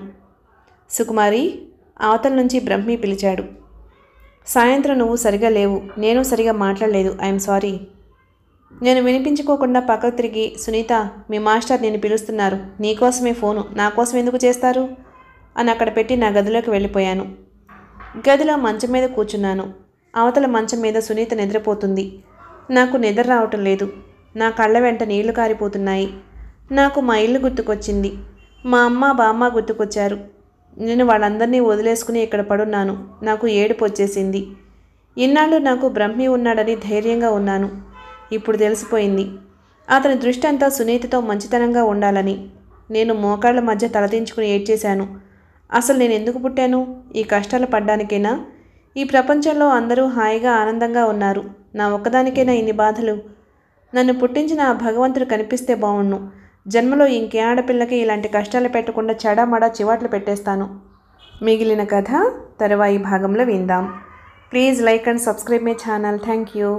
సుకుమారి అవతల నుంచి బ్రహ్మి పిలిచాడు సాయంత్రం నువ్వు సరిగా లేవు నేను సరిగా మాట్లాడలేదు ఐఎమ్ సారీ నేను వినిపించుకోకుండా పక్కకు తిరిగి సునీత మీ మాస్టర్ నేను పిలుస్తున్నారు నీకోసమే ఫోను నా కోసం ఎందుకు చేస్తారు అని అక్కడ పెట్టి నా గదిలోకి వెళ్ళిపోయాను గదిలో మంచం మీద కూర్చున్నాను అవతల మంచం మీద సునీత నిద్రపోతుంది నాకు నిద్ర రావటం లేదు నా కళ్ళ వెంట నీళ్లు కారిపోతున్నాయి నాకు మా ఇల్లు గుర్తుకొచ్చింది మా అమ్మ బామ్మ గుర్తుకొచ్చారు నేను వాళ్ళందరినీ వదిలేసుకుని ఇక్కడ పడున్నాను నాకు ఏడుపు వచ్చేసింది ఇన్నాళ్ళు నాకు బ్రహ్మి ఉన్నాడని ధైర్యంగా ఉన్నాను ఇప్పుడు తెలిసిపోయింది అతని దృష్టి అంతా సునీతతో మంచితనంగా ఉండాలని నేను మోకాళ్ళ మధ్య తలదించుకుని ఏడ్చేశాను అసలు నేను ఎందుకు పుట్టాను ఈ కష్టాలు పడ్డానికేనా ఈ ప్రపంచంలో అందరూ హాయిగా ఆనందంగా ఉన్నారు నా ఒక్కదానికైనా ఇన్ని బాధలు నన్ను పుట్టించిన ఆ భగవంతుడు కనిపిస్తే బాగుండు జన్మలో ఇంకే ఆడపిల్లకి ఇలాంటి కష్టాలు పెట్టకుండా చెడమడా చివాట్లు పెట్టేస్తాను మిగిలిన కథ తర్వాయి భాగంలో విందాం please like and subscribe my channel thank you